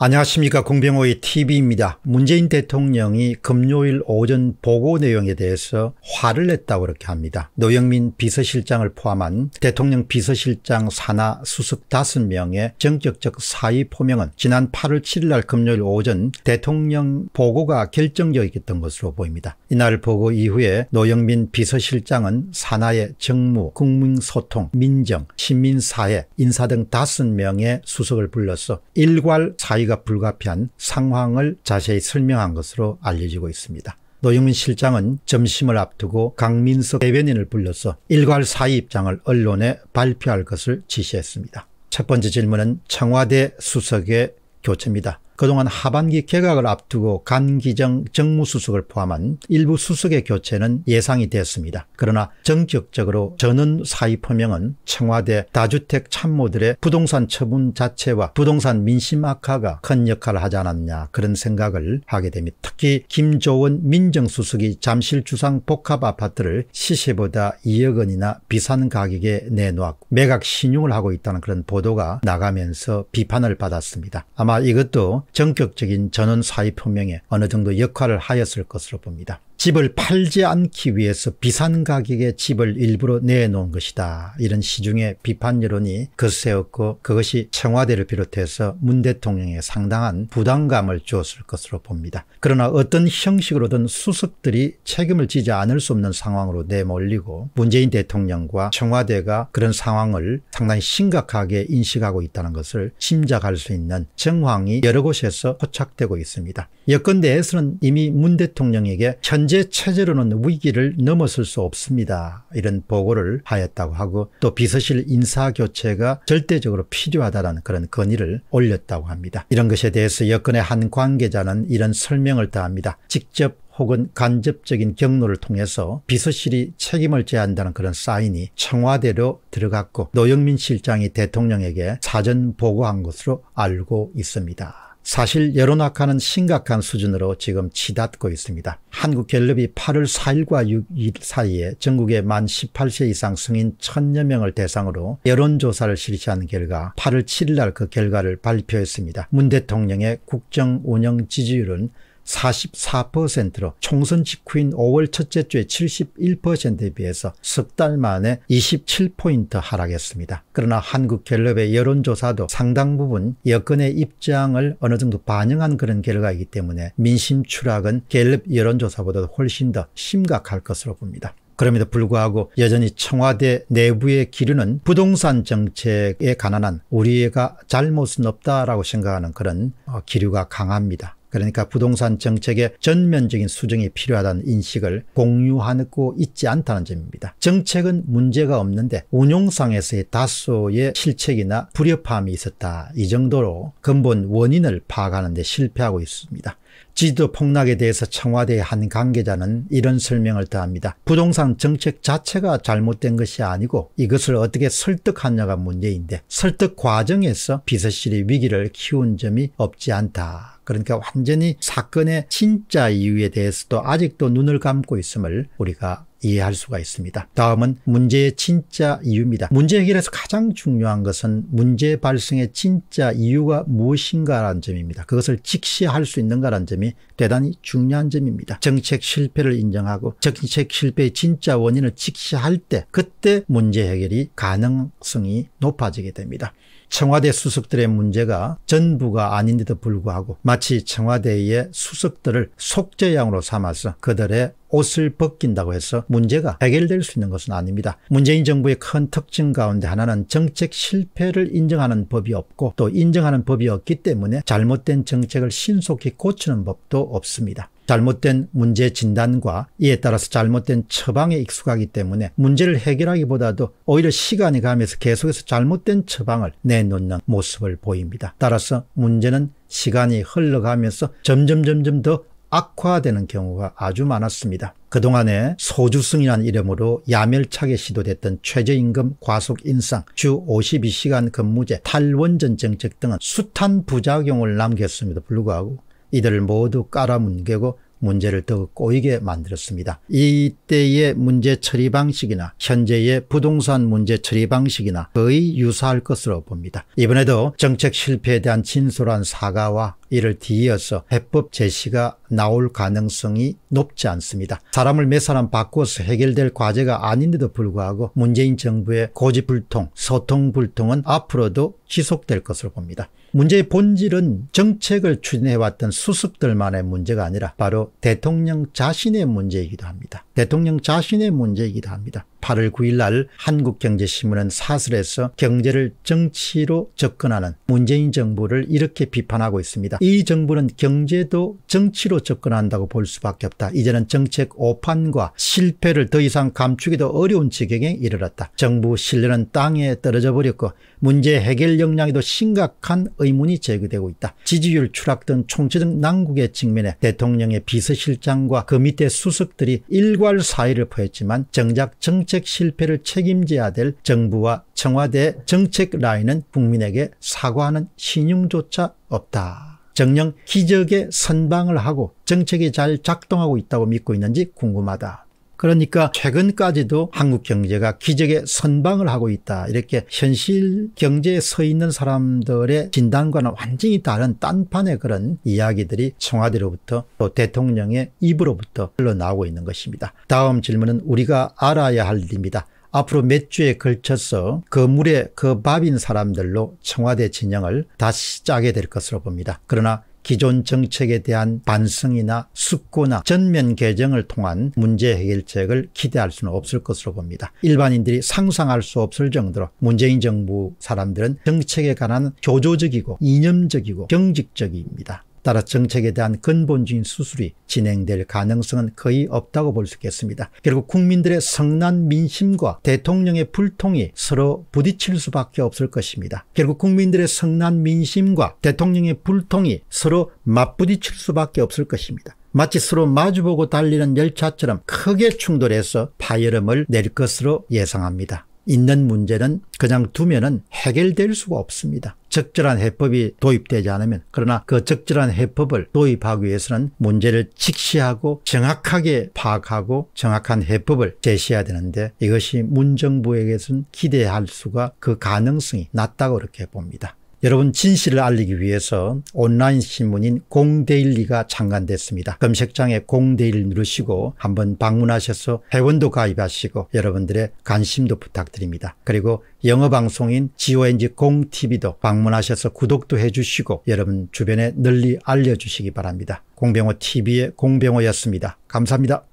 안녕하십니까 공병호의 TV입니다. 문재인 대통령이 금요일 오전 보고 내용에 대해서 화를 냈다고 그렇게 합니다. 노영민 비서실장을 포함한 대통령 비서실장 산하 수석 5명의 정격적 사의 포명은 지난 8월 7일 날 금요일 오전 대통령 보고가 결정적이었던 것으로 보입니다. 이날 보고 이후에 노영민 비서실장은 산하의 정무, 국민소통, 민정, 시민사회, 인사 등 5명의 수석을 불러서 일괄 사의 조치가 불가피한 상황을 자세히 설명한 것으로 알려지고 있습니다. 노영민 실장은 점심을 앞두고 강민석 대변인을 불러서 일괄 사의 입장을 언론에 발표할 것을 지시했습니다. 첫 번째 질문은 청와대 수석의 교체입니다. 그동안 하반기 개각을 앞두고 간기정 정무수석을 포함한 일부 수석의 교체는 예상이 됐습니다. 그러나 전격적으로 전원 사의 표명은 청와대 다주택 참모들의 부동산 처분 자체와 부동산 민심 악화가 큰 역할을 하지 않았냐 그런 생각을 하게 됩니다. 특히 김조원 민정수석이 잠실 주상 복합아파트를 시세보다 2억 원이나 비싼 가격에 내놓았고 매각 신용을 하고 있다는 그런 보도가 나가면서 비판을 받았습니다. 아마 이것도 전격적인 전원 사의 표명에 어느 정도 역할을 하였을 것으로 봅니다. 집을 팔지 않기 위해서 비싼 가격에 집을 일부러 내놓은 것이다. 이런 시중의 비판 여론이 거세었고 그 그것이 청와대를 비롯해서 문 대통령에 상당한 부담감을 주었을 것으로 봅니다. 그러나 어떤 형식으로든 수석들이 책임을 지지 않을 수 없는 상황으로 내몰리고 문재인 대통령과 청와대가 그런 상황을 상당히 심각하게 인식하고 있다는 것을 짐작할 수 있는 정황이 여러 곳에서 포착되고 있습니다. 여건 내에서는 이미 문 대통령에게 현 현재 체제로는 위기를 넘어설 수 없습니다. 이런 보고를 하였다고 하고 또 비서실 인사교체가 절대적으로 필요하다는 그런 건의를 올렸다고 합니다. 이런 것에 대해서 여건의 한 관계자는 이런 설명을 다합니다. 직접 혹은 간접적인 경로를 통해서 비서실이 책임을 져야 한다는 그런 사인이 청와대로 들어갔고 노영민 실장이 대통령에게 사전 보고한 것으로 알고 있습니다. 사실 여론 악화는 심각한 수준으로 지금 치닫고 있습니다. 한국갤럽이 8월 4일과 6일 사이에 전국의 만 18세 이상 성인 1000여 명을 대상으로 여론조사를 실시한 결과 8월 7일 날 그 결과를 발표했습니다. 문 대통령의 국정 운영 지지율은 44%로 총선 직후인 5월 첫째 주에 71%에 비해서 석 달 만에 27포인트 하락했습니다. 그러나 한국갤럽의 여론조사도 상당 부분 여권의 입장을 어느 정도 반영한 그런 결과이기 때문에 민심 추락은 갤럽 여론조사보다 훨씬 더 심각할 것으로 봅니다. 그럼에도 불구하고 여전히 청와대 내부의 기류는 부동산 정책에 관한 한 우리가 잘못은 없다라고 생각하는 그런 어, 기류가 강합니다. 그러니까 부동산 정책의 전면적인 수정이 필요하다는 인식을 공유하고 있지 않다는 점입니다. 정책은 문제가 없는데 운용상에서의 다수의 실책이나 불협화음이 있었다. 이 정도로 근본 원인을 파악하는 데 실패하고 있습니다. 지도 폭락에 대해서 청와대의 한 관계자는 이런 설명을 더합니다. 부동산 정책 자체가 잘못된 것이 아니고 이것을 어떻게 설득하냐가 문제인데 설득 과정에서 비서실이 위기를 키운 점이 없지 않다. 그러니까 완전히 사건의 진짜 이유에 대해서도 아직도 눈을 감고 있음을 우리가 이해할 수가 있습니다. 다음은 문제의 진짜 이유입니다. 문제 해결에서 가장 중요한 것은 문제 발생의 진짜 이유가 무엇인가라는 점입니다. 그것을 직시할 수 있는가라는 점이 대단히 중요한 점입니다. 정책 실패를 인정하고 정책 실패의 진짜 원인을 직시할 때 그때 문제 해결이 가능성이 높아지게 됩니다. 청와대 수석들의 문제가 전부가 아닌데도 불구하고 마치 청와대의 수석들을 속죄양으로 삼아서 그들의 옷을 벗긴다고 해서 문제가 해결될 수 있는 것은 아닙니다. 문재인 정부의 큰 특징 가운데 하나는 정책 실패를 인정하는 법이 없고 또 인정하는 법이 없기 때문에 잘못된 정책을 신속히 고치는 법도 없습니다. 잘못된 문제 진단과 이에 따라서 잘못된 처방에 익숙하기 때문에 문제를 해결하기보다도 오히려 시간이 가면서 계속해서 잘못된 처방을 내놓는 모습을 보입니다. 따라서 문제는 시간이 흘러가면서 점점 점점 더 악화되는 경우가 아주 많았습니다. 그동안에 소주승이라는 이름으로 야멸차게 시도됐던 최저임금 과속 인상, 주 52시간 근무제, 탈원전 정책 등은 숱한 부작용을 남겼음에도 불구하고 이들을 모두 깔아뭉개고 문제를 더 꼬이게 만들었습니다. 이때의 문제 처리 방식이나 현재의 부동산 문제 처리 방식이나 거의 유사할 것으로 봅니다. 이번에도 정책 실패에 대한 진솔한 사과와 이를 뒤이어서 해법 제시가 나올 가능성이 높지 않습니다. 사람을 몇 사람 바꿔서 해결될 과제가 아닌데도 불구하고 문재인 정부의 고집불통, 소통불통은 앞으로도 지속될 것으로 봅니다. 문제의 본질은 정책을 추진해왔던 수습들만의 문제가 아니라 바로 대통령 자신의 문제이기도 합니다. 대통령 자신의 문제이기도 합니다. 8월 9일 날 한국경제신문은 사설에서 경제를 정치로 접근하는 문재인 정부를 이렇게 비판하고 있습니다. 이 정부는 경제도 정치로 접근한다고 볼 수밖에 없다. 이제는 정책 오판과 실패를 더 이상 감추기도 어려운 지경에 이르렀다. 정부 신뢰는 땅에 떨어져 버렸고 문제 해결 역량에도 심각한 의문이 제기되고 있다. 지지율 추락 등 총체적 난국의측면에 대통령의 비서실장과 그 밑에 수석들이 일괄 사의를 표했지만 정작 정책 정책 실패를 책임져야 될 정부와 청와대 정책 라인은 국민에게 사과하는 신용조차 없다. 정녕 기적의 선방을 하고 정책이 잘 작동하고 있다고 믿고 있는지 궁금하다. 그러니까 최근까지도 한국 경제가 기적의 선방을 하고 있다. 이렇게 현실 경제에 서 있는 사람들의 진단과는 완전히 다른 딴판의 그런 이야기들이 청와대로부터 또 대통령의 입으로부터 흘러나오고 있는 것입니다. 다음 질문은 우리가 알아야 할 일입니다. 앞으로 몇 주에 걸쳐서 그 물에 그 밥인 사람들로 청와대 진영을 다시 짜게 될 것으로 봅니다. 그러나 기존 정책에 대한 반성이나 숙고나 전면 개정을 통한 문제 해결책을 기대할 수는 없을 것으로 봅니다. 일반인들이 상상할 수 없을 정도로 문재인 정부 사람들은 정책에 관한 교조적이고 이념적이고 경직적입니다. 따라 정책에 대한 근본적인 수술이 진행될 가능성은 거의 없다고 볼 수 있겠습니다. 결국 국민들의 성난 민심과 대통령의 불통이 서로 부딪힐 수밖에 없을 것입니다. 결국 국민들의 성난 민심과 대통령의 불통이 서로 맞부딪힐 수밖에 없을 것입니다. 마치 서로 마주보고 달리는 열차처럼 크게 충돌해서 파열음을 낼 것으로 예상합니다. 있는 문제는 그냥 두면은 해결될 수가 없습니다. 적절한 해법이 도입되지 않으면 그러나 그 적절한 해법을 도입하기 위해서는 문제를 직시하고 정확하게 파악하고 정확한 해법을 제시해야 되는데 이것이 문정부에게서는 기대할 수가 그 가능성이 낮다고 그렇게 봅니다. 여러분 진실을 알리기 위해서 온라인 신문인 공데일리가 창간됐습니다. 검색창에 공데일리 누르시고 한번 방문하셔서 회원도 가입하시고 여러분들의 관심도 부탁드립니다. 그리고 영어 방송인 GONG t v 도 방문하셔서 구독도 해주시고 여러분 주변에 널리 알려주시기 바랍니다. 공병호 TV의 공병호였습니다. 감사합니다.